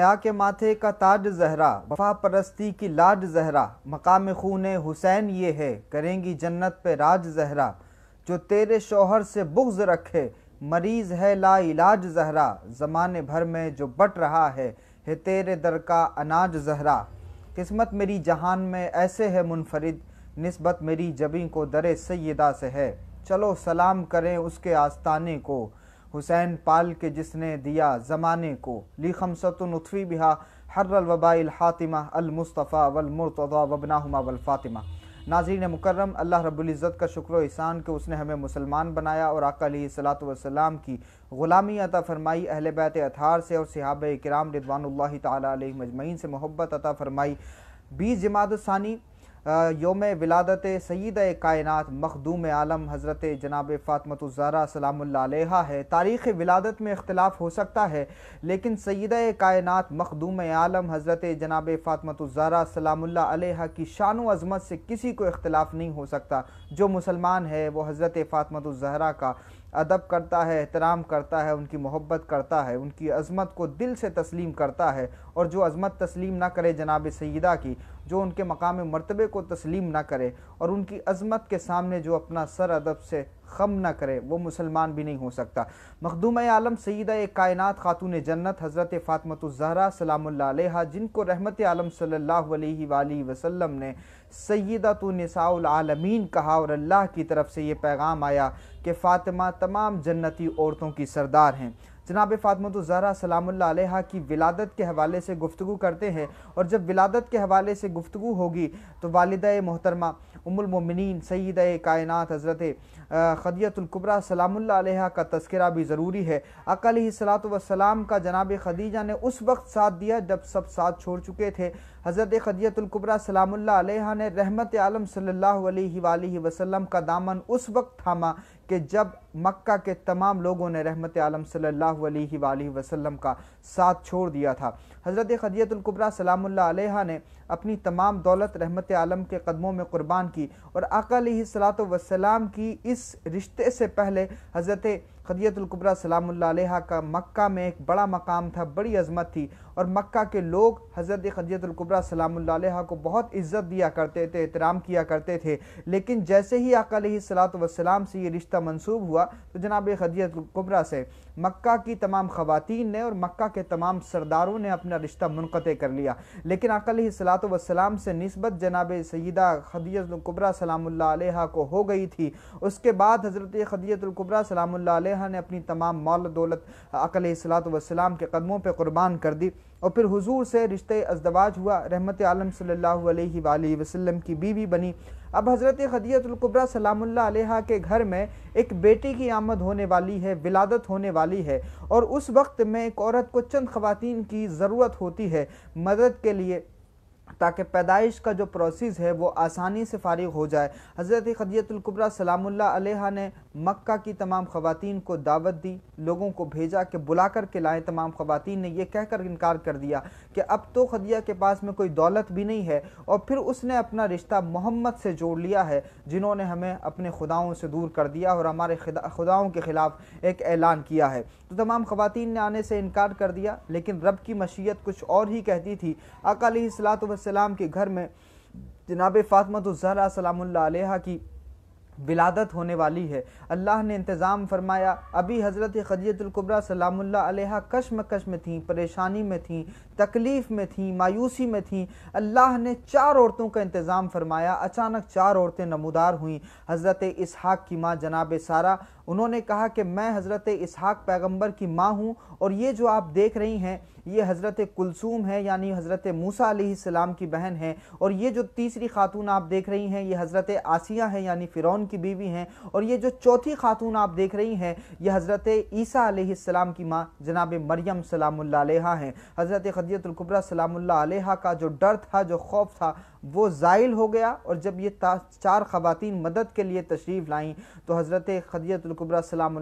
हया के माथे का ताज जहरा वफा परस्ती की लाज जहरा मकाम खून हुसैन ये है करेंगी जन्नत पे राज जहरा जो तेरे शोहर से बुग्ज रखे मरीज है ला इलाज जहरा ज़माने भर में जो बट रहा है है तेरे दर का अनाज जहरा किस्मत मेरी जहान में ऐसे है मुनफरद नस्बत मेरी जबी को दर सैदा से है चलो सलाम करें उसके आस्ताने को हुसैन पाल के जिसने दिया ज़माने को ली खमसतनफ़ी बिहा हर्रल वबाइल हातिमा अलमुस्तफ़ा वलमरतवा वबनाहुमा वलफ़ातिमा नाजरीन मुकर्रम अल्लाह रबुल्ज़त का शुक्र एहसान के उसने हमें मुसलमान बनाया और आका सलाम की ग़ुलामी अता फ़रमाई अहल बैत अथार से और सहाब कराम रिदवान तजमैन से मोहब्बत अता फ़रमाई बीस जमात सानी योम विलादत सईद कायनत मखदूम आलम हज़रत जनाब फ़ातमतुज़ारा सलाम्ला है तारीख़ विलादत में अख्तिलाफ़ हो सकता है लेकिन सईद कायनत मखदूम आलम हज़रत जनाब फ़ातमतुज़ारा सलाम्ला की शान अज़मत से किसी को अख्तिलाफ़ नहीं हो सकता जो मुसलमान है वो हज़रत ज़हरा का अदब करता है एहतराम करता है उनकी मोहब्बत करता है उनकी अज़मत को दिल से तस्लीम करता है और जो अज़मत तस्लीम ना करे जनाब सैदा की जो उनके मकाम मरतबे को तस्लीम ना करे और उनकी अज़मत के सामने जो अपना सर अदब से खम ना करे वो मुसलमान भी नहीं हो सकता मखदूम आलम एक कायनत ख़ातून जन्नत हज़रत फ़ातमतुज़हरा सलाम जिनको रहमत आलम सल्ला वसम ने तो निसाउलमीन कहा और अल्लाह की तरफ से ये पैगाम आया कि फ़ातिमा तमाम जन्नती औरतों की सरदार हैं जनाब फ़ातमत तो ज़हरा सलाम्ला की विलादत के हवाले से गुफ्तु करते हैं और जब विलादत के हवाले से गुफ्तु होगी तो वालद मोहतरमा उमुलमिन सईद कायनत हज़रत ख़दीतुल्कुबरा सलाम्ला का तस्करा भी ज़रूरी है अकल सलात वसलाम का जनाब खदीजा ने उस वक्त साथ दिया जब सब साथ छोड़ चुके थे हज़रत ख़दीतुल्कुबरा सलाम्ला ने रहमत आलम सल्ला वसम का दामन उस वक्त थामा कि जब मक्का के तमाम लोगों ने रहमत आलम सल्लल्लाहु अलैहि वसल्लम का साथ छोड़ दिया था हज़रत ख़दियतुल्कुबरा सलामुल्लाह ने अपनी तमाम दौलत रहमत आलम के कदमों में क़ुरबान की और सलात वसलाम की इस रिश्ते से पहले हज़रत ख़दियतुल्कुबरा सलामुल्लाह का मक्का में एक बड़ा मकाम था बड़ी अजमत थी और मक्का के लोग हज़रत खदीतुल्कुबरा सलाम्ला को बहुत इज़्ज़त दिया करते थे एहतराम किया करते थे लेकिन जैसे ही सलात वसलाम से ये रिश्ता मनसूब हुआ तो जनाब खदीतुल्कुबरा से मक्का की तमाम ख़वातीन ने और मक्का के तमाम सरदारों ने अपना रिश्ता मुनक़ कर लिया लेकिन सलात वसलाम से नस्बत जनाब सैदा खदीतुल्कुबरा सलाम्ला को हो गई थी उसके बाद हज़रत खदीतुल्कुबरा सलाम्ला ने अपनी तमाम मौल दौलत सलात वसलाम के कदमों पर क़ुरबान कर दी और फिर हुजूर से रिश्ते अजदवाज हुआ रहमत आलम सल्लल्लाहु अलैहि सल्ला वसल्लम की बीवी बनी अब हज़रत ख़दियतुल्कुबरा सलामुल्ला के घर में एक बेटी की आमद होने वाली है विलादत होने वाली है और उस वक्त में एक औरत को चंद खवतिन की ज़रूरत होती है मदद के लिए ताकि पैदाइश का जो प्रोसेस है वो आसानी से फारिग हो जाए हज़रत खदीतुल्कुबरा सलामुल्ला अलैहा ने मक्का की तमाम खवतिन को दावत दी लोगों को भेजा कि बुला कर के लाएँ तमाम खवतिन ने यह कहकर इनकार कर दिया कि अब तो खदिया के पास में कोई दौलत भी नहीं है और फिर उसने अपना रिश्ता मोहम्मद से जोड़ लिया है जिन्होंने हमें अपने खुदाओं से दूर कर दिया और हमारे खुदाओं के ख़िलाफ़ एक ऐलान किया है तो तमाम खवतिन ने आने से इनकार कर दिया लेकिन रब की मशीयत कुछ और ही कहती थी अकाली सलात सलाम के घर में जनाब फ़ातमत तो सलाम्ला की विलादत होने वाली है अल्लाह ने इंतज़ाम फरमाया अभी हज़रत खदीतुल्कुबरा सलामुल्ला कश्म कश्मकश में थी परेशानी में थी तकलीफ़ में थी मायूसी में थी अल्लाह ने चार औरतों का इंतज़ाम फरमाया अचानक चार औरतें नमदार हुईं हज़रत इसहाक़ की माँ जनाब सारा उन्होंने कहा कि मैं हज़रत इसहाक़ पैगम्बर की माँ हूँ और ये जो आप देख रही हैं ये हज़रत कुलसूम है यानी हज़रत मूसा सलाम की बहन है और ये जो तीसरी खातून आप देख रही हैं ये हज़रत आसिया है यानी फ़िरौन की बीवी हैं और ये जो चौथी खातून आप देख रही हैं ये हज़रत ईसा आलाम की माँ जनाब मरियम सलाम हैं हज़रत खदियतुल्कुब्रा सलाम का जो डर था जो खौफ था वो ज़ाइल हो गया और जब ये चार ख़वातीन मदद के लिए तशरीफ़ लाईं तो हज़रत खदियतुल्कुबरा सलाम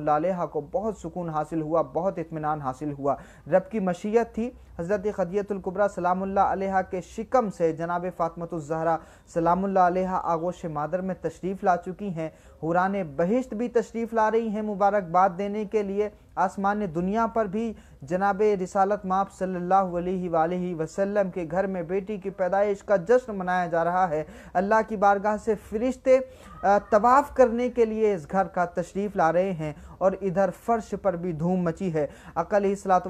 को बहुत सुकून हासिल हुआ बहुत इतमान हासिल हुआ रब की मशीयत थी हज़रत ख़दियतुल्कुबरा सलामुल्लाह के शिकम से जनाब फ़ातमतज़हरा सलामुल्लाह आगोश मादर में तशरीफ़ ला चुकी हैं हुरान बहिश्त भी तशरीफ़ ला रही हैं मुबारकबाद देने के लिए आसमान दुनिया पर भी जनाब रिसालत माप सल्लल्लाहु अलैहि वसल्लम के घर में बेटी की पैदाइश का जश्न मनाया जा रहा है अल्लाह की बारगाह से फरिश्ते तवाफ़ करने के लिए इस घर का तशरीफ़ ला रहे हैं और इधर फ़र्श पर भी धूम मची है अकल सलात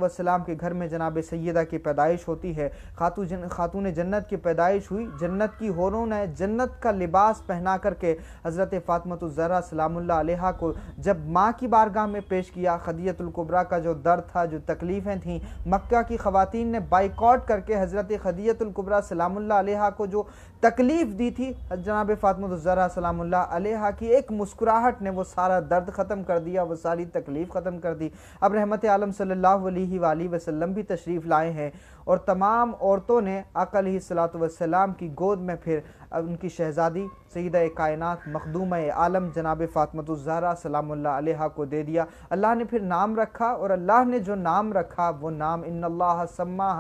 के घर में जनाब सैद सैदा की पैदाइश होती है खातू जन खातून जन्नत की पैदाइश हुई जन्नत की होरों ने जन्नत का लिबास पहना करके हज़रत फ़ातमतुल्ज़रा सलामुल्ला को जब माँ की बारगाह में पेश किया खदियतुल्कुबरा का जो दर्द था जो तकलीफ़ें थीं मक्का की ख़वातीन ने बाइकआउट करके हज़रत खदियतुल्कुबरा सलामुल्ला को जो तकलीफ़ दी थी जनाब फ़ातमतुल्ज़रा सलामुल्ला की एक मुस्कुराहट ने वो सारा दर्द ख़त्म कर दिया वो सारी तकलीफ़ ख़त्म कर दी अब रहमत आलम सल्ला वसम भी तशरीफ़ लाए आए हैं और तमाम औरतों ने अकल ही सलातम की गोद में फिर उनकी शहज़ादी सईद कायनत मखदूम आलम जनाब फ़ातमतुज़ारा सलाम्ला को दे दिया अल्लाह ने फिर नाम रखा और अल्लाह ने जो नाम रखा वो नाम इन सम्मा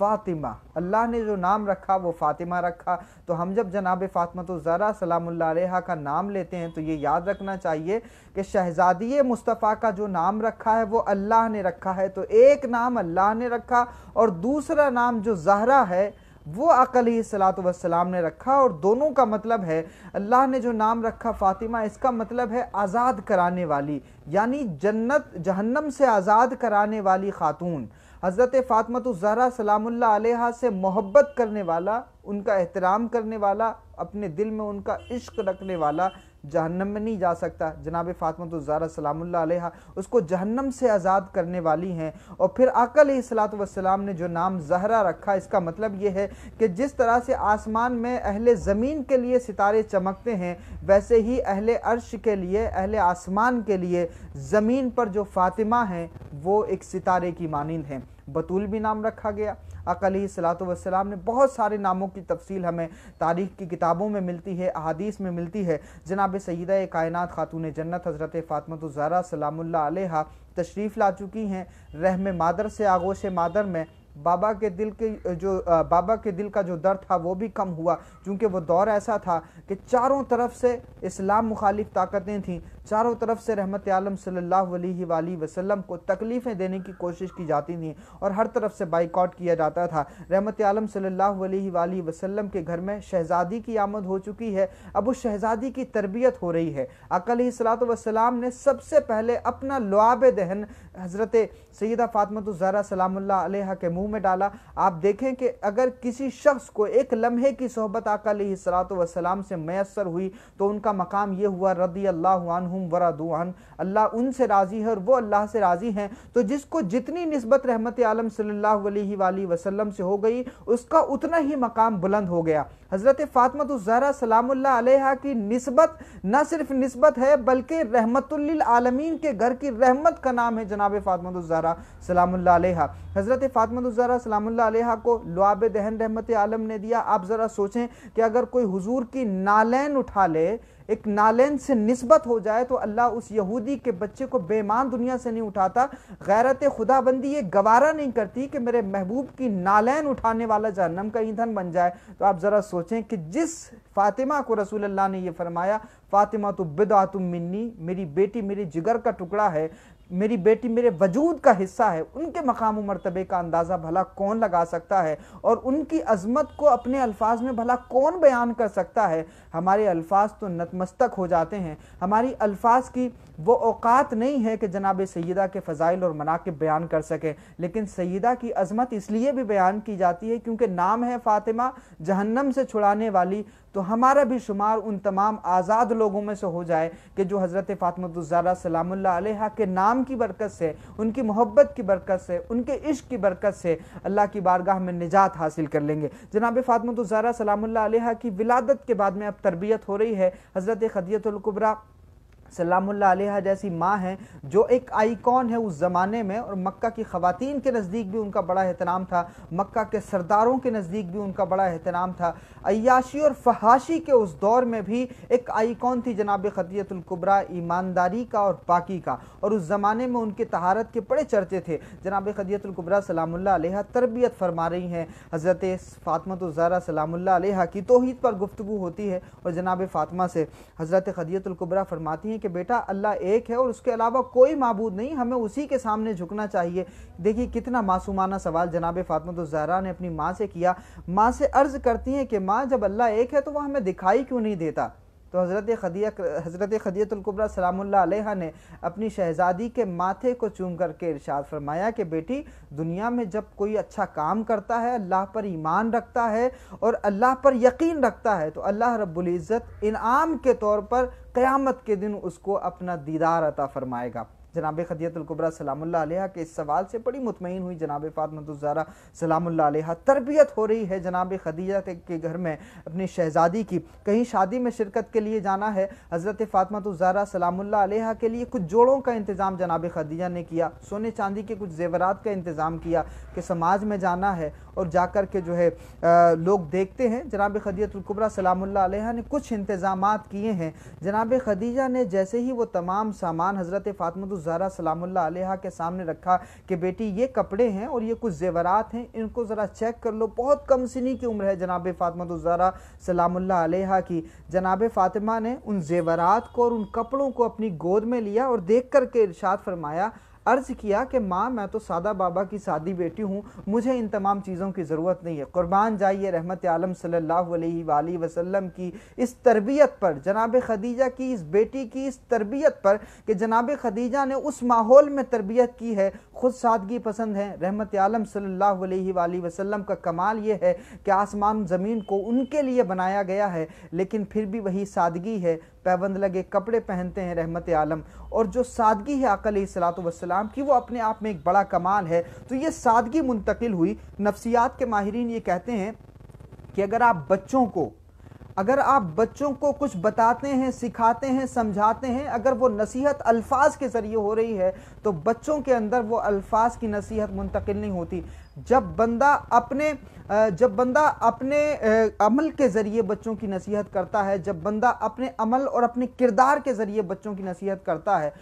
फ़ातिमा अल्लाह ने जो नाम रखा वो फ़ातिमा रखा तो हम जब जनाब फ़ातिमा तो ज़रा सलाम्ला का नाम लेते हैं तो ये याद रखना चाहिए कि शहज़ादी मुस्तफ़ा का जो नाम रखा है वो अल्लाह ने रखा है तो एक नाम अल्लाह ने रखा और दूसरा नाम जो जहरा है वो अकल सलाम ने रखा और दोनों का मतलब है अल्लाह ने जो नाम रखा फ़ातिमा इसका मतलब है आज़ाद कराने वाली यानी जन्नत जहन्नम से आज़ाद कराने वाली खातून हज़रत फातमत सलामुल्ला आलिहा से मोहब्बत करने वाला उनका एहतराम करने वाला अपने दिल में उनका इश्क रखने वाला जहन्नम में नहीं जा सकता जनाब फ़ातमत तो ज़ारा सलाम्ला उसको जहन्नम से आज़ाद करने वाली हैं और फिर अकल सलात वसलाम ने जो नाम जहरा रखा इसका मतलब ये है कि जिस तरह से आसमान में अहले ज़मीन के लिए सितारे चमकते हैं वैसे ही अहले अर्श के लिए अहले आसमान के लिए ज़मीन पर जो फ़ातिमा हैं वो एक सितारे की मानंद हैं बतूल भी नाम रखा गया अकली सलात वसलाम ने बहुत सारे नामों की तफसील हमें तारीख की किताबों में मिलती है अहादीस में मिलती है जनाब सईद कायनत ख़ातून जन्नत हज़रत फातमत ज़ारा सलामुल्ला तशरीफ़ ला चुकी हैं रहम मादर से आगोश मादर में बाबा के दिल के जो बाबा के दिल का जो दर्द था वो भी कम हुआ क्योंकि वो दौर ऐसा था कि चारों तरफ से इस्लाम मुखालिफ ताकतें थीं चारों तरफ से रहमत आलम सल्ला वसलम को तकलीफ़ें देने की कोशिश की जाती थी और हर तरफ से बाइकआउट किया जाता था रहमत आलम सल्ला वसलम के घर में शहज़ादी की आमद हो चुकी है अब उस शहज़ादी की तरबियत हो रही है अकल सलाम ने सबसे पहले अपना लुआब दहन हज़रत सैदा फ़ातमतुज़रा सलाम के मुँह में डाला आप देखें कि अगर किसी शख्स को एक लम्हे की सोहबत सलात वसलाम से मैसर हुई तो उनका मकाम ये हुआ रदी अल्लाह हम वरादुआन अल्लाह उनसे राज़ी है और वो अल्लाह से राज़ी हैं तो जिसको जितनी नस्बत रहमत आलम सल्ला वसलम से हो गई उसका उतना ही मकाम बुलंद हो गया हज़रत फ़ातमत ज़हरा सलामुल्ला की नस्बत न सिर्फ नस्बत है बल्कि रहमतमीन के घर की रहमत का नाम है जनाब फ़ातमत ज़हरा सलामुल्ला हज़रत फ़ातमत ज़हरा सलामुल्ला को लुआब दहन रहमत आलम ने दिया आप ज़रा सोचें कि अगर कोई हुजूर की नालैन उठा ले एक नालेन से नस्बत हो जाए तो अल्लाह उस यहूदी के बच्चे को बेमान दुनिया से नहीं उठाता गैरत खुदाबंदी ये गवारा नहीं करती कि मेरे महबूब की नालैन उठाने वाला जहनम का ईंधन बन जाए तो आप ज़रा सोचें कि जिस फ़ातिमा को रसूल अल्लाह ने यह फरमाया फ़ातिमा तो बिदातुम मिन्नी मेरी बेटी मेरी जिगर का टुकड़ा है मेरी बेटी मेरे वजूद का हिस्सा है उनके मकाम मरतबे का अंदाज़ा भला कौन लगा सकता है और उनकी अजमत को अपने अल्फाज में भला कौन बयान कर सकता है हमारे अल्फाज तो नतमस्तक हो जाते हैं हमारी अल्फाज की वो औकात नहीं है कि जनाब सैदा के फ़ज़ाइल और मनाकब बयान कर सकें लेकिन सैदा की अजमत इसलिए भी बयान की जाती है क्योंकि नाम है फ़ातिमा जहन्नम से छुड़ाने वाली तो हमारा भी शुमार उन तमाम आज़ाद लोगों में से हो जाए कि जो हज़रत फ़ातमतुज़ारा सलाम्ला के नाम की बरकत से उनकी मोहब्बत की बरकत से उनके इश्क की बरकत से अल्लाह की बारगाह में निजात हासिल कर लेंगे जनाब फ़ातमतुज़ारा सलाम्ला की विलादत के बाद में अब तरबियत हो रही है हज़रत खदियतुल्कुबरा सलामुल्ला आलिहा जैसी माँ हैं जो एक आइकॉन है उस ज़माने में और मक्का की ख़वातीन के नज़दीक भी उनका बड़ा एहतराम था मक्का के सरदारों के नज़दीक भी उनका बड़ा एहतराम था अयाशी और फहाशी के उस दौर में भी एक आइकॉन थी जनाब ख़दियतुल्कुबरा ईमानदारी का और पाकी का और उस ज़माने में उनके तहारत के बड़े चर्चे थे जनाब ख़दियतुल्कुबरा सलामुल्ला आलिहा तरबियत फरमा रही हैं हज़रत फ़ातमतुज़ारा सलामुल्ला आलिहा की तोहद पर गुफ्तु होती है और जनाब फ़ातिमा से हज़रत ख़दियतुल्कुबरा फरमाती हैं नहीं कि बेटा अल्लाह एक है और उसके अलावा कोई मबूद नहीं हमें उसी के सामने झुकना चाहिए देखिए कितना मासूमाना सवाल जनाब फातमत तो जहरा ने अपनी माँ से किया माँ से अर्ज़ करती हैं कि माँ जब अल्लाह एक है तो वह हमें दिखाई क्यों नहीं देता तो हज़रत खदिया हज़रत खदियतुल्कुबरा सलामुल्लाह अलैहा ने अपनी शहज़ादी के माथे को चूम करके इरशाद फरमाया कि बेटी दुनिया में जब कोई अच्छा काम करता है अल्लाह पर ईमान रखता है और अल्लाह पर यकीन रखता है तो अल्लाह रब्बुल इज़्ज़त इनाम के तौर पर क़यामत के दिन उसको अपना दीदार अता फ़रमाएगा जनाब ख़दियतुल्कुबरा सलामुल्ला के इस सवाल से बड़ी मुतमिन हुई जनाब फातमतुलज़ारा तो सलामुल्ला तरबियत हो रही है जनाब खदीजा के घर में अपनी शहज़ादी की कहीं शादी में शिरकत के लिए जाना है हज़रत फातमतुलज़ारा तो सलामुल्ला के लिए कुछ जोड़ों का इंतज़ाम जनाब खदीजा ने किया सोने चांदी के कुछ जेवरात का इंतज़ाम किया कि समाज में जाना है और जाकर के जो है आ, लोग देखते हैं जनाब खदियतुल्कुबरा सलामुल्ला ने कुछ इंतज़ाम किए हैं जनाब खदीजा ने जैसे ही वो तमाम सामान हज़रत फ़ातमत तो ज़रा सलामुल्ला के सामने रखा कि बेटी ये कपड़े हैं और ये कुछ जेवरात हैं इनको ज़रा चेक कर लो बहुत कम सिनी की उम्र है जनाब फ़ातमत ज़रा सलामुल्ला की जनाब फ़ातिमा ने उन जेवरात को और उन कपड़ों को अपनी गोद में लिया और देख करके इर्शाद फरमाया अर्ज़ किया कि माँ मैं तो सादा बाबा की सादी बेटी हूँ मुझे इन तमाम चीज़ों की ज़रूरत नहीं है क़ुरबान जाइए रहमत आलम सल्ला वसलम की इस तरबियत पर जनाब खदीजा की इस बेटी की इस तरबियत पर कि जनाब खदीजा ने उस माहौल में तरबियत की है ख़ुद सादगी पसंद है रहमत आलम सल्ला वसलम का कमाल ये है कि आसमान ज़मीन को उनके लिए बनाया गया है लेकिन फिर भी वही सादगी है पैबंद लगे कपड़े पहनते हैं रहमत आलम और जो सादगी है अकल सलातम की वो अपने आप में एक बड़ा कमाल है तो ये सादगी मुंतकिल हुई नफसियात के माहरीन ये कहते हैं कि अगर आप बच्चों को अगर आप बच्चों को कुछ बताते हैं सिखाते हैं समझाते हैं अगर वो नसीहत अल्फाज के ज़रिए हो रही है तो बच्चों के अंदर वो अल्फाज की नसीहत मुंतकिल नहीं होती जब बंदा अपने जब बंदा अपने अमल के ज़रिए बच्चों की नसीहत करता है जब बंदा अपने अमल और अपने किरदार के ज़रिए बच्चों की नसीहत करता है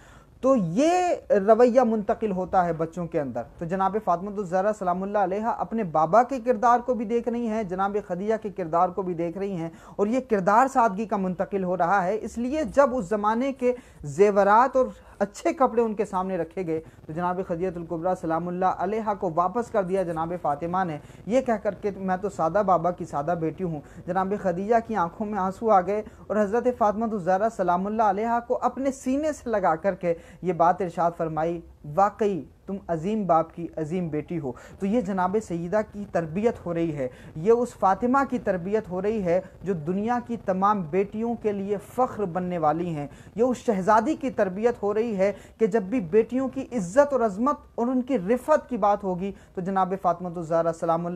तो ये रवैया मुंतकिल होता है बच्चों के अंदर तो जनाब फ़ातमतुलज़रा तो सलाम्ला अपने बाबा के किरदार को भी देख रही हैं जनाब खदिया के किरदार को भी देख रही हैं और ये किरदार सादगी का मुंतकिल हो रहा है इसलिए जब उस ज़माने के जेवरात और अच्छे कपड़े उनके सामने रखे गए तो जनाब खदियतुल्कुबरा सलामुल्ला अलहा को वापस कर दिया जनाब फ़ातिमा ने यह कह करके मैं तो सादा बाबा की सादा बेटी हूँ जनाब खदीजा की आंखों में आंसू आ गए और हज़रत फ़ातमा तो ज़रा सलामुल्ला अलहा को अपने सीने से लगा करके ये बात इरशाद फरमाई वाकई तुम अजीम बाप की अजीम बेटी हो तो ये जनाब सईदा की तरबियत हो रही है ये उस फातिमा की तरबियत हो रही है जो दुनिया की तमाम बेटियों के लिए फ़ख्र बनने वाली हैं ये उस शहज़ादी की तरबियत हो रही है कि जब भी बेटियों की इज्जत और अजमत और उनकी रिफत की बात होगी तो जनाब फ़ातमतुज़ारा तो सलाम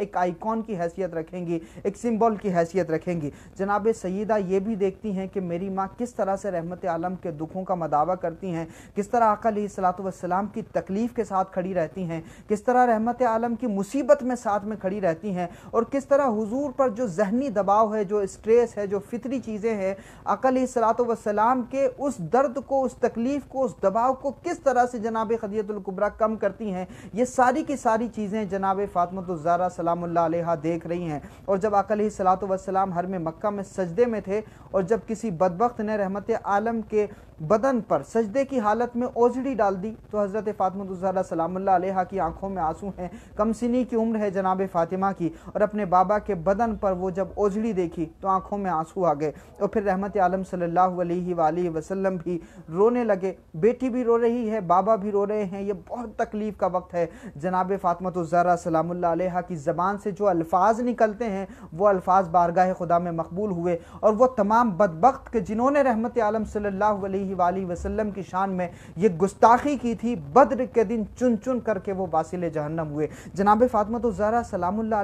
एक आइकॉन की हैसियत रखेंगी एक सिम्बॉल की हैसियत रखेंगी जनाब सईदा ये भी देखती हैं कि मेरी माँ किस तरह से रहमत आलम के दुखों का मदावा करती हैं किस तरह अकली सलात वसलाम की तकलीफ़ के साथ खड़ी रहती हैं किस तरह रहमत आलम की मुसीबत में साथ में खड़ी रहती हैं और किस तरह हुजूर पर जो जहनी दबाव है जो स्ट्रेस है जो फितरी चीज़ें हैं अकल सलात वसलाम के उस दर्द को उस तकलीफ़ को उस दबाव को किस तरह से जनाब खदियतुल्कुबरा कम करती हैं ये सारी की सारी चीज़ें जनाब फ़ातमतुज़ारा सलाम देख रही हैं और जब अकल सलात वसलाम हर में मक् में सजदे में थे और जब किसी बदबक ने रहमत आलम के बदन पर सजदे की हालत में ओजड़ी डाल दी तो हज़रत फ़ातमतुजहरा तो सलाम्ला की आंखों में आंसू हैं कमसिनी की उम्र है जनाब फ़ातिमा की और अपने बाबा के बदन पर वो जब ओझड़ी देखी तो आंखों में आंसू आ गए और तो फिर रहमत आलम सल्ला वसलम भी रोने लगे बेटी भी रो रही है बाबा भी रो रहे हैं ये बहुत तकलीफ़ का वक्त है जनाब फ़ातमतुजहरा तो सलाम्ला की ज़बान से जो अल्फाज निकलते हैं वो अल्फाज बारगाह खुदा में मकबूल हुए और वह तमाम बदबक के जिन्होंने रहमत आलम सल्ला अलैहि वसल्लम की शान में ये गुस्ताखी की थी बद्र के दिन चुन चुन करके वो बासिल जहन्नम हुए जनाब फातमा तो ज़रा सलामुल्ला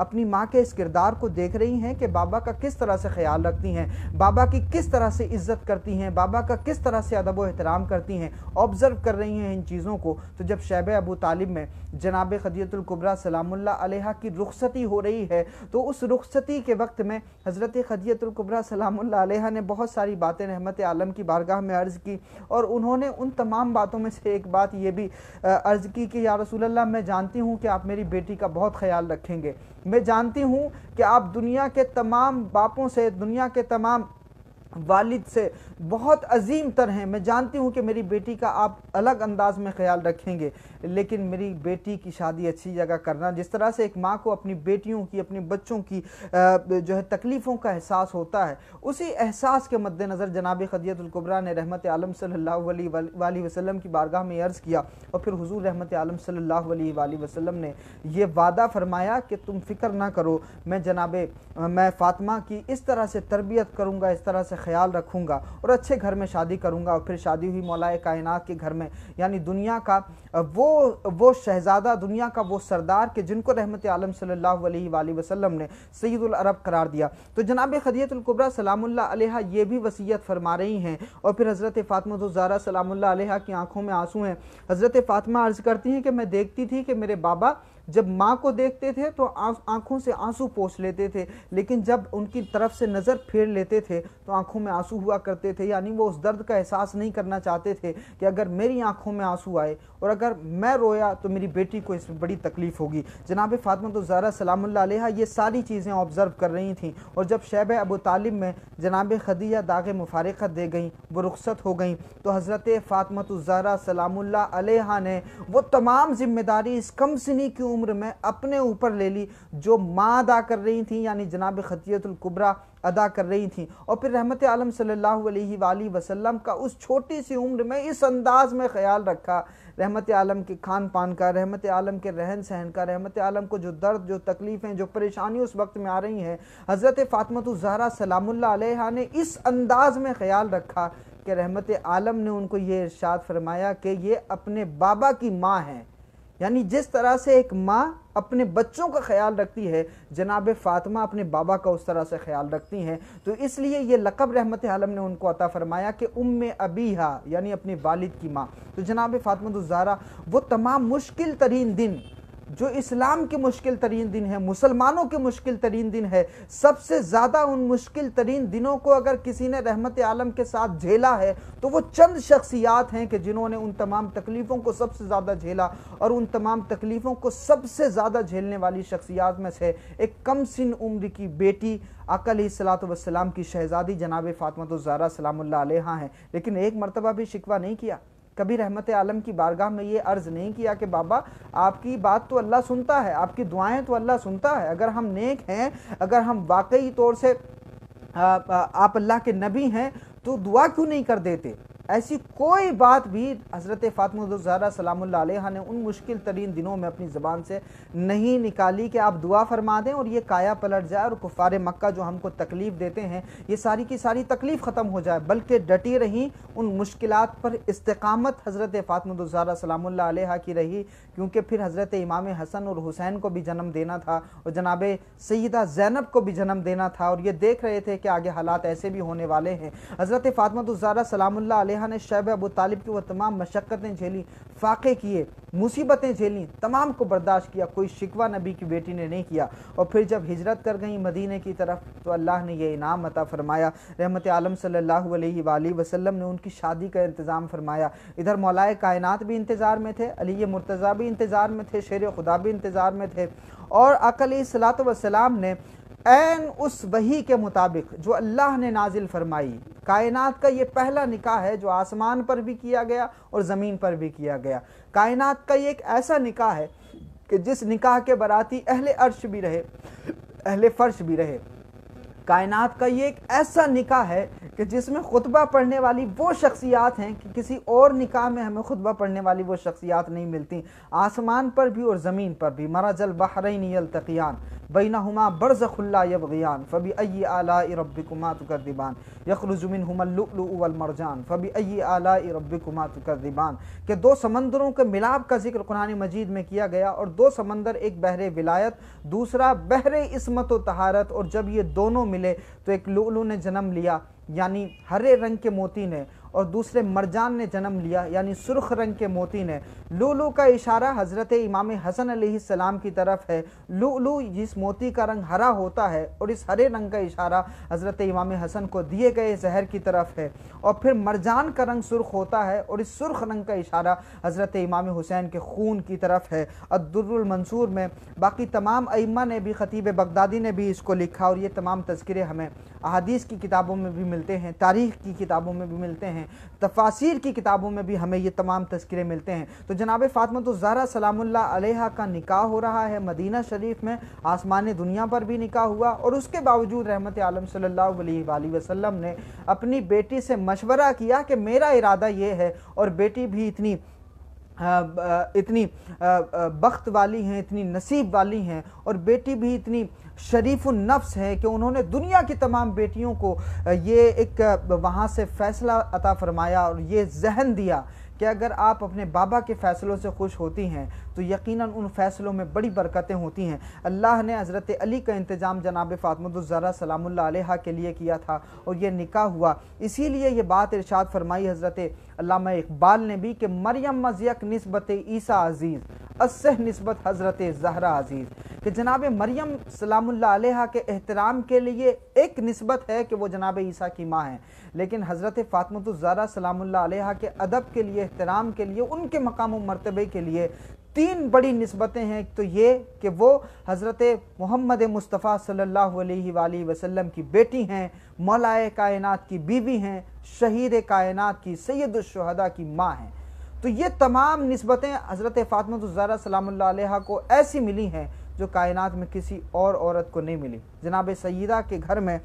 अपनी माँ के इस किरदार को देख रही हैं कि बाबा का किस तरह से ख्याल रखती हैं बाबा की किस तरह से इज्जत करती हैं बाबा का किस तरह से अदब वहतराम करती हैं ऑब्ज़र्व कर रही हैं इन चीज़ों को तो जब शैब अबू तालिब में जनाब खदियतुल्कुबरा सलामुल्ला की रुखसती हो रही है तो उस रुखसती के वक्त में हज़रत खदियतुल्कुबरा सलामुल्ला ने बहुत सारी बातें रहमत आलम की बारगाह बारगाह में अर्ज़ की और उन्होंने उन तमाम बातों में से एक बात ये भी अर्ज़ की कि या रसूल मैं जानती हूँ कि आप मेरी बेटी का बहुत ख्याल रखेंगे मैं जानती हूँ कि आप दुनिया के तमाम बापों से दुनिया के तमाम वालिद से बहुत अजीम तर हैं मैं जानती हूँ कि मेरी बेटी का आप अलग अंदाज में ख्याल रखेंगे लेकिन मेरी बेटी की शादी अच्छी जगह करना जिस तरह से एक माँ को अपनी बेटियों की अपने बच्चों की जो है तकलीफ़ों का एहसास होता है उसी एहसास के मद्देनज़र जनाब ख़दियतुल्कुबरा ने रहमत आलम सल्ला वसलम की बारगाह में अर्ज़ किया और फिर हजूर रहमत आलम सल्ला वसलम ने यह वादा फरमाया कि तुम फिक्र ना करो मैं जनाब मैं फ़ातमा की इस तरह से तरबियत करूँगा इस तरह से ख्याल रखूँगा और अच्छे घर में शादी करूँगा और फिर शादी हुई मौलाए कायनात के घर में यानी दुनिया का वो वो शहज़ादा दुनिया का वो सरदार के जिनको रहमत आलम सल्ला वसलम ने सैदुलरब करार दिया तो जनाब खदियतुल्कुबरा सलामुल्ला ये भी वसीयत फरमा रही हैं और फिर हज़रत फ़ातमा तो ज़ारा सलाम्ला की आँखों में आंसू हैं हज़रत फातमा अर्ज़ करती हैं कि मैं देखती थी कि मेरे बाबा जब माँ को देखते थे तो आंखों से आंसू पोछ लेते थे लेकिन जब उनकी तरफ से नज़र फेर लेते थे तो आंखों में आंसू हुआ करते थे यानी वो उस दर्द का एहसास नहीं करना चाहते थे कि अगर मेरी आंखों में आंसू आए और अगर मैं रोया तो मेरी बेटी को इसमें बड़ी तकलीफ़ होगी जनाब फातमा तो ज़ारा सलाम्ला ये सारी चीज़ें ऑब्ज़र्व कर रही थी और जब शैब अबू तालिब में जनाब खदिया दाग मुफारकत दे गई वो रुख्सत हो गई तो हज़रत फ़ातमत तो ज़ारा सलाम्ला ने वो तमाम जिम्मेदारी इस कम सिनी की उम्र में अपने ऊपर ले ली जो माँ अदा कर रही थी यानी जनाब ख़तियतुल्कुबरा अदा कर रही थी और फिर रहमत आलम सल्ला अलैहि का उस छोटी सी उम्र में इस अंदाज में ख्याल रखा रहमत आलम के खान पान का रहमत आलम के रहन सहन का रहमत आलम को जो दर्द जो तकलीफ़ें जो परेशानी उस वक्त में आ रही हैं हज़रत फ़ातमत फ़ातमतुज़हरा सलामुल्ला ने इस अंदाज में ख्याल रखा कि रहमत आलम ने उनको ये इर्शाद फरमाया कि ये अपने बाबा की माँ हैं यानी जिस तरह से एक माँ अपने बच्चों का ख्याल रखती है जनाब फातिमा अपने बाबा का उस तरह से ख्याल रखती हैं तो इसलिए ये लकब रहमत आलम ने उनको अता फरमाया कि उम अबीहा यानी अपने वालिद की माँ तो जनाब फातिमा तो वो तमाम मुश्किल तरीन दिन जो इस्लाम के मुश्किल तरीन दिन है मुसलमानों के मुश्किल तरीन दिन है सबसे ज़्यादा उन मुश्किल तरीन दिनों को अगर किसी ने रहमत आलम के साथ झेला है तो वो चंद शख्सियात हैं कि जिन्होंने उन तमाम तकलीफ़ों को सबसे ज़्यादा झेला और उन तमाम तकलीफ़ों को सबसे ज़्यादा झेलने वाली शख्सियात में से एक कम सिन उम्र की बेटी अकल सलात की शहज़ादी जनाब फ़ातमत तो ज़ारा सलाम हैं लेकिन एक मरतबा भी शिकवा नहीं किया कभी रहमत आलम की बारगाह में ये अर्ज़ नहीं किया कि बाबा आपकी बात तो अल्लाह सुनता है आपकी दुआएं तो अल्लाह सुनता है अगर हम नेक हैं अगर हम वाकई तौर से आप अल्लाह के नबी हैं तो दुआ क्यों नहीं कर देते ऐसी कोई बात भी हज़रत फ़ातमज़ारा सलामुल्लाह ने उन मुश्किल तरीन दिनों में अपनी ज़बान से नहीं निकाली कि आप दुआ फरमा दें और ये काया पलट जाए और कुफ़ार मक्का जो हमको तकलीफ़ देते हैं ये सारी की सारी तकलीफ़ ख़त्म हो जाए बल्कि डटी रहीं उन मुश्किल पर इस्तकामत हज़रत फ़ातमज़ारा सलामुल्लाह अलैहा की रही क्योंकि फिर हज़रत इमाम हसन और हुसैन को भी जन्म देना था और जनाब सईदा जैनब को भी जन्म देना था और ये देख रहे थे कि आगे हालात ऐसे भी होने वाले हैं हज़रत फ़ातमज़ारा सलामुल्लाह सालिहा ने शैब अबू तालिब की वह तमाम मशक्क़तें झेली फ़ाक़े किए मुसीबतें झेली तमाम को बर्दाश्त किया कोई शिकवा नबी की बेटी ने नहीं किया और फिर जब हिजरत कर गई मदीने की तरफ तो अल्लाह ने यह इनाम अता फ़रमाया रहमत आलम सल्लल्लाहु अलैहि वसल्लम ने उनकी शादी का इंतज़ाम फरमाया इधर मौलाए कायनात भी इंतज़ार में थे अली मुर्तज़ा भी इंतज़ार में थे शेर खुदा भी इंतज़ार में थे और अकली सलात वसलाम ने एन उस वही के मुताबिक जो अल्लाह ने नाजिल फरमाई कायनात का ये पहला निकाह है जो आसमान पर भी किया गया और ज़मीन पर भी किया गया कायनात का ये एक ऐसा निकाह है कि जिस निकाह के बराती अहले अर्श भी रहे अहले फर्श भी रहे कायनात का ये एक ऐसा निकाह है कि जिसमें खुतबा पढ़ने वाली वो शख्सियात हैं कि किसी और निकाह में हमें खुतबा पढ़ने वाली वो शख्सियात नहीं मिलती आसमान पर भी और ज़मीन पर भी मराजल बहरीन यलतकियान बैनाहुमा बरज़ुल्ला यबगियान फ़बी अय्य आला रब्बिकुमा तुकरदिबान यखरुजुमिन हमलमरजान फ़बी अय्य आला रब्बिकुमा दिबान के दो समंदरों के मिलाप का जिक्र कुरान मजीद में किया गया और दो समंदर एक बहर विलायत दूसरा बहर इसमत व तहारत और जब ये दोनों मिले तो एक लुलू ने जन्म लिया यानी हरे रंग के मोती ने और दूसरे मरजान ने जन्म लिया यानी सुर्ख रंग के मोती ने लूलू का इशारा हज़रत इमाम हसन सलाम की तरफ है लूलू जिस मोती का रंग हरा होता है और इस हरे रंग का इशारा हज़रत इमाम हसन को दिए गए जहर की तरफ है और फिर मरजान का रंग सुर्ख होता है और इस सुर्ख रंग का इशारा हज़रत इमाम हुसैन के खून की तरफ है अद्दुलमंसूर में बाकी तमाम अम्मा ने भी ख़तीब बगदादी ने भी इसको लिखा और ये तमाम तस्करे हमें अहादीस की किताबों में भी मिलते हैं तारीख की किताबों में भी मिलते हैं तफासिर की किताबों में भी हमें ये तमाम तस्करे मिलते हैं तो जनाब फातमत तो ज़हरा सलामुल्ला का निकाह हो रहा है मदीना शरीफ में आसमान दुनिया पर भी निकाह हुआ और उसके बावजूद रहमत आलम सल्ला अलैहि ने अपनी बेटी से मशवरा किया कि मेरा इरादा ये है और बेटी भी इतनी इतनी बख्त वाली हैं इतनी नसीब वाली हैं और बेटी भी इतनी शरीफ नफ्स है कि उन्होंने दुनिया की तमाम बेटियों को ये एक वहाँ से फ़ैसला अता फरमाया और ये जहन दिया कि अगर आप अपने बाबा के फ़ैसलों से खुश होती हैं तो यकीनन उन फ़ैसलों में बड़ी बरकतें होती हैं अल्लाह ने हज़रत अली का इंतज़ाम जनाब फ़ातमतुज़रा सलाम्ला के लिए किया था और यह निका हुआ इसीलिए ये बात इरशाद फरमाई हज़रत अल्लामा इकबाल ने भी कि मरियम मज़यक नस्बत ईसा अज़ीज़ असह नस्बत हज़रत जहरा अज़ीज़ कि जनाब मरियम सलाम्ला के एहतराम के लिए एक नस्बत है कि वो जनाब ईसा की माँ हैं लेकिन हज़रत फ़ातमतुज़ारा सलाम्ला के अदब के लिए एहतराम के लिए उनके मकाम मरतबे के लिए तीन बड़ी नस्बतें हैं तो ये कि वो हज़रत मोहम्मद मुस्तफ़ा सल्लल्लाहु अलैहि वसल्लम की बेटी हैं मौलाए कायनात की बीवी हैं शहीद कायनात की सैदुलशहदा की माँ हैं तो ये तमाम नस्बतें हज़रत फ़ातमतुज़ारा सलाम्ला को ऐसी मिली हैं जो कायनात में किसी और औरत को नहीं मिली जनाब सैदा के घर में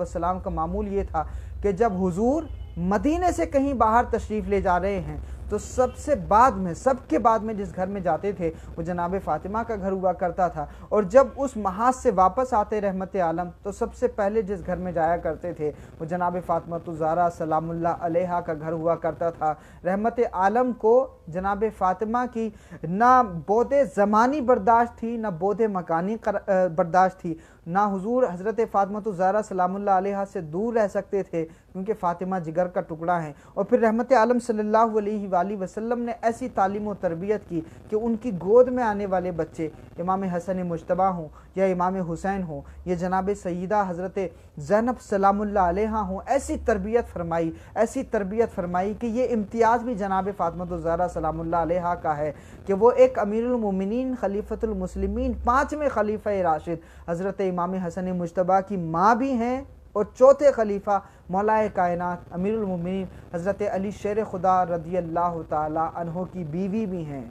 वसलाम का मामूल ये था कि जब हुजूर मदीने से कहीं बाहर तशरीफ़ ले जा रहे हैं तो सबसे बाद में सबके बाद में जिस घर में जाते थे वो जनाब फ़ातिमा का घर हुआ करता था और जब उस महाज से वापस आते रहमत आलम तो सबसे पहले जिस घर में जाया करते थे वो जनाब फ़ातिमा तुजारा सलामुल्ला अलहा का घर हुआ करता था रहमत आलम को जनाब फ़ातिमा की ना बोध ज़मानी बर्दाश्त थी ना बोध मकानी बर्दाश्त थी ना हुजूर हज़रत फ़ातिमा तो ज़ारा सलाम से दूर रह सकते थे क्योंकि फ़ातिमा जिगर का टुकड़ा है और फिर रहमत आलम अलैहि वसल्लम ने ऐसी तालीम और तरबियत की कि उनकी गोद में आने वाले बच्चे इमाम हसन मुशतबा हों या इमाम हुसैन हों या जनाब सईदा हज़रत जैनब सलाम हों ऐसी तरबियत फरमाई ऐसी तरबियत फरमाई कि ये इम्तियाज़ भी जनाब फ़ातिमा तो ज़ारा सलाम्ला का है कि वो एक अमीरमिन खलीफ़तमसलमिन पाँचवें खलीफ़ राशिद हज़रत इमाम हसन मुशतबा की माँ भी हैं और चौथे खलीफ़ा मौलाए कायनत अमीरमिन हज़रत अली शेर खुदा रदी अल्लाह तहों की बीवी भी हैं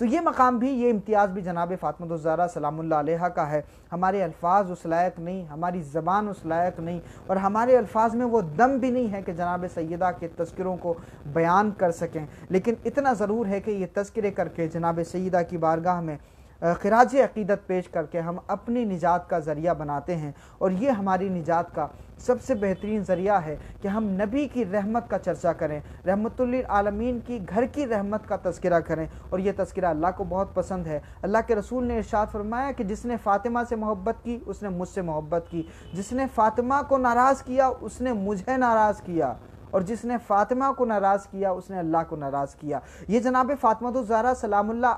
तो ये मकाम भी ये इम्तियाज़ भी जनाब फ़ातमत ज़ारा सलाम्ला का है हमारे अल्फाज उस लायक नहीं हमारी ज़बान उस लायक नहीं और हमारे अल्फाज में वो दम भी नहीं है कि जनाब सैदा के तस्करों को बयान कर सकें लेकिन इतना ज़रूर है कि ये तस्करे करके जनाब सैदा की बारगाह में खराज अकीदत पेश करके हम अपनी निजात का ज़रिया बनाते हैं और ये हमारी निजात का सबसे बेहतरीन ज़रिया है कि हम नबी की रहमत का चर्चा करें आलमीन की घर की रहमत का तस्करा करें और ये तस्करा अल्लाह को बहुत पसंद है अल्लाह के रसूल ने इर्शाद फरमाया कि जिसने फ़ातिमा से मोहब्बत की उसने मुझसे मोहब्बत की जिसने फ़ातिमा को नाराज़ किया उसने मुझे नाराज़ किया और जिसने फातिमा को नाराज़ किया उसने अल्लाह को नाराज़ किया ये जनाब फ़ातिमा तो ज़ारा सलामुल्ला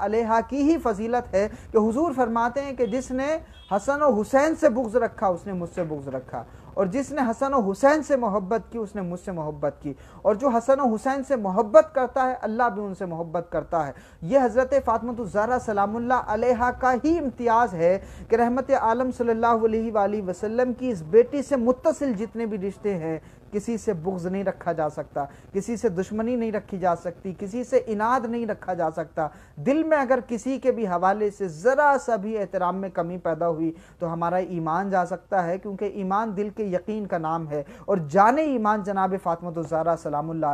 की ही फजीलत है कि हुजूर फरमाते हैं कि जिसने हसन और हुसैन से बुग्ज़ रखा उसने मुझसे बुग्ज़ रखा और जिसने हसन और हुसैन से मोहब्बत की उसने मुझसे मोहब्बत की और जो हसन और हुसैन से मोहब्बत करता है अल्लाह भी उनसे मोहब्बत करता है यह हज़रत फातमत तो ज़ारा सलामुल्ला अलैहा का ही इम्तियाज़ है कि रहमत आलम सल्लल्लाहु अलैहि की इस बेटी से मुतसिल जितने भी रिश्ते हैं किसी से बुग्ज नहीं रखा जा सकता किसी से दुश्मनी नहीं रखी जा सकती किसी से इनाद नहीं रखा जा सकता दिल में अगर किसी के भी हवाले से ज़रा सा भी एहतराम में कमी पैदा हुई तो हमारा ईमान जा सकता है क्योंकि ईमान दिल के यकीन का नाम है और जान ईमान जनाब फ़ातमतुज़ारा सलामुल्ला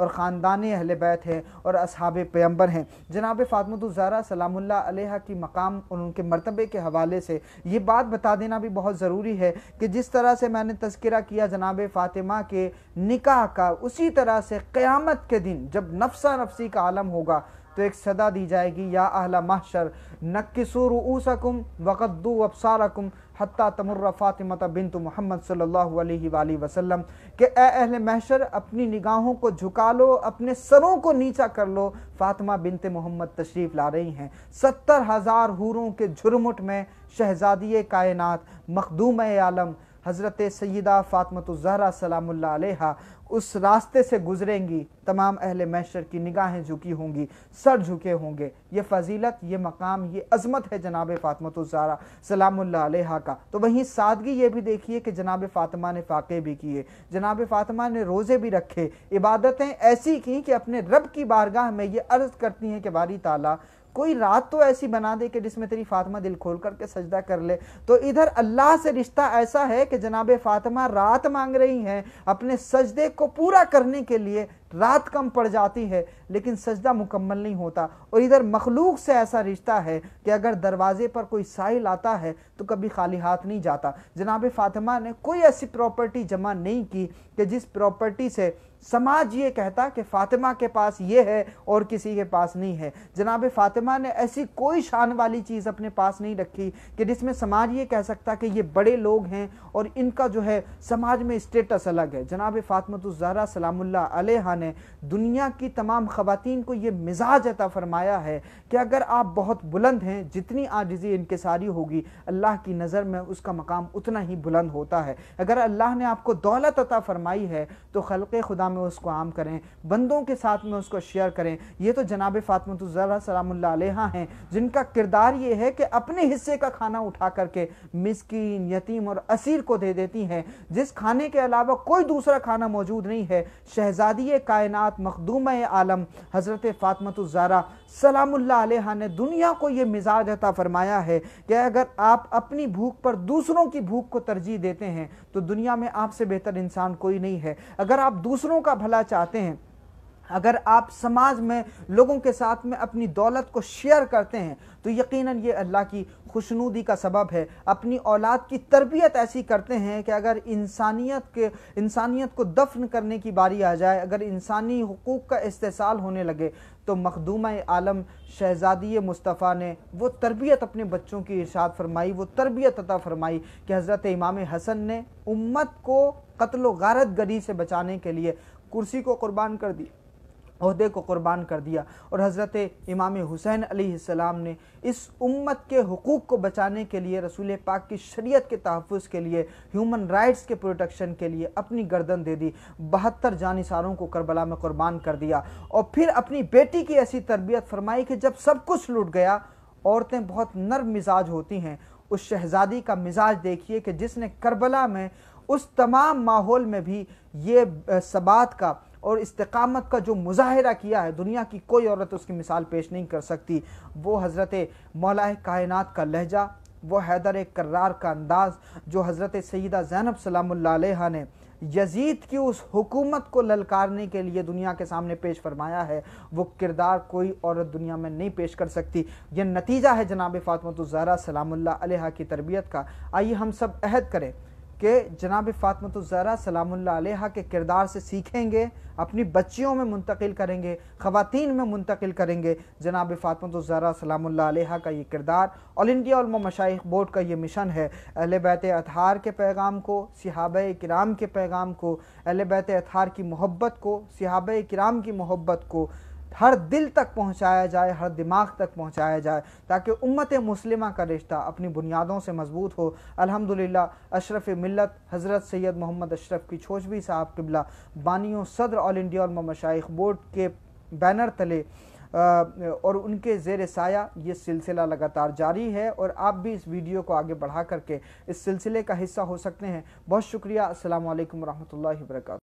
और ख़ानदान अहल बैत हैं और असहाब पैम्बर हैं जनाब फ़ातमतुज़ारा सलामुल्ला की मकाम और उनके मरतबे के हवाले से ये बात बता देना भी बहुत ज़रूरी है कि जिस तरह से मैंने तस्करा किया जनाब फ़ात फ़ातिमा के निकाह का उसी तरह से क़यामत के दिन जब नफसा नफसी का आलम होगा तो एक सदा दी जाएगी या अहला महशर नक्सूर ऊसकुम वक़द्दू अबसारकुम हत्ता तमर्र फातिमा बिन तो मोहम्मद सल्ला वसम के अहल महशर अपनी निगाहों को झुका लो अपने सरों को नीचा कर लो फ़ातिमा बिनत मोहम्मद तशरीफ़ ला रही हैं सत्तर हज़ार हूरों के झुरमुट में शहजादी कायनात मखदूम आलम हज़रत सैदा फ़ातमत ज़हरा अलैहा उस रास्ते से गुजरेंगी तमाम अहल मैशर की निगाहें झुकी होंगी सर झुके होंगे ये फजीलत ये मकाम ये अजमत है जनाब फ़ातमत ज़हरा अलैहा का तो वहीं सादगी ये भी देखिए कि जनाब फ़ातिमा ने फ़ाक़े भी किए जनाब फ़ातिमा ने रोज़े भी रखे इबादतें ऐसी की कि अपने रब की बारगाह में ये अर्ज़ करती हैं कि बारी ताला कोई रात तो ऐसी बना दे कि जिसमें तेरी फातिमा दिल खोल करके सजदा कर ले तो इधर अल्लाह से रिश्ता ऐसा है कि जनाब फातिमा रात मांग रही हैं अपने सजदे को पूरा करने के लिए रात कम पड़ जाती है लेकिन सजदा मुकम्मल नहीं होता और इधर मखलूक से ऐसा रिश्ता है कि अगर दरवाजे पर कोई साहिल आता है तो कभी खाली हाथ नहीं जाता जनाब फातिमा ने कोई ऐसी प्रॉपर्टी जमा नहीं की कि जिस प्रॉपर्टी से समाज ये कहता कि फातिमा के पास ये है और किसी के पास नहीं है जनाब फातिमा ने ऐसी कोई शान वाली चीज़ अपने पास नहीं रखी कि जिसमें समाज ये कह सकता कि ये बड़े लोग हैं और इनका जो है समाज में स्टेटस अलग है जनाब फ़ातमतुज़ारा सलामुल्ला अलहा ने दुनिया की तमाम खवतिन को ये मिजाज अता फरमाया है कि अगर आप बहुत बुलंद हैं जितनी आजिज़ी इनकसारी होगी अल्लाह की नज़र में उसका मकाम उतना ही बुलंद होता है अगर अल्लाह ने आपको दौलत अता फरमाई है तो खलक़ खुदा अल्लाह में उसको आम करें बंदों के साथ में उसको शेयर करें ये तो जनाब फ़ातमतुज़रा तो सलाम्हा हैं जिनका किरदार ये है कि अपने हिस्से का खाना उठा करके मिसकिन यतीम और असीर को दे देती हैं जिस खाने के अलावा कोई दूसरा खाना मौजूद नहीं है शहजादी कायनत मखदूम आलम हज़रत फ़ातमतुज़रा तो सलामुल्ला ने दुनिया को ये मिजाज अता फरमाया है कि अगर आप अपनी भूख पर दूसरों की भूख को तरजीह देते हैं तो दुनिया में आपसे बेहतर इंसान कोई नहीं है अगर आप दूसरों का भला चाहते हैं अगर आप समाज में लोगों के साथ में अपनी दौलत को शेयर करते हैं तो यकीनन ये अल्लाह की खुशनूदी का सबब है अपनी औलाद की तरबियत ऐसी करते हैं कि अगर इंसानियत के इंसानियत को दफन करने की बारी आ जाए अगर इंसानी हकूक़ का इस्तेसाल होने लगे तो मखदूमा आलम शहज़ादी मुस्तफ़ा ने वो तरबियत अपने बच्चों की इर्शाद फरमाई वो तरबियत अता फरमाई कि हज़रत इमाम हसन ने उम्मत को कत्ल गारत गरी से बचाने के लिए कुर्सी को कुर्बान कर दी अहदे को कुर्बान कर दिया और हज़रत इमाम हुसैन सलाम ने इस उम्मत के हकूक़ को बचाने के लिए रसूल पाक की शरीयत के तहफ़ के लिए ह्यूमन राइट्स के प्रोटेक्शन के लिए अपनी गर्दन दे दी बहत्तर जानिसारों को करबला में कुर्बान कर दिया और फिर अपनी बेटी की ऐसी तरबियत फरमाई कि जब सब कुछ लूट गया औरतें बहुत नर्म मिजाज होती हैं उस शहज़ादी का मिजाज देखिए कि जिसने करबला में उस तमाम माहौल में भी ये सबात का और इस्तकामत का जो मुजाहरा किया है दुनिया की कोई औरत उसकी मिसाल पेश नहीं कर सकती वो हज़रत मौल कायन का लहजा वो हैदर करार का अंदाज़ जो हज़रत सैदा ज़ैनब सलाम ने यजीद की उस हुकूमत को ललकारने के लिए दुनिया के सामने पेश फरमाया है वो किरदार कोई औरत दुनिया में नहीं पेश कर सकती यह नतीजा है जनाब फ़ातमत ज़ारा सलाम की तरबियत का आइए हम सब अहद करें कि जनाब फ़ातमत तो ज़रा सलाम्ला के किरदार से सीखेंगे अपनी बच्चियों में मुंतकिल करेंगे ख़वान में मुंतकिल करेंगे जनाब फ़ातमत तो फ़ातमतुज़रा सलाम्ला का ये किरदार ऑल इंडिया मशाइ बोर्ड का ये मिशन है अहल बैत अतहार के पैगाम को सिहाब कराम के पैगाम को अहल बैत अतहार की मोहब्बत को सिहाब कराम की मोहब्बत को हर दिल तक पहुंचाया जाए हर दिमाग तक पहुंचाया जाए ताकि उम्मत मुस्लिमा का रिश्ता अपनी बुनियादों से मजबूत हो अल्हम्दुलिल्लाह अशरफ मिलत हज़रत सैयद मोहम्मद अशरफ की छोजवी साहब किबला बानियों सदर ऑल इंडिया और मशाइ बोर्ड के बैनर तले और उनके ज़ेर साया ये सिलसिला लगातार जारी है और आप भी इस वीडियो को आगे बढ़ा करके इस सिलसिले का हिस्सा हो सकते हैं बहुत शुक्रिया असल वरहमल वर्का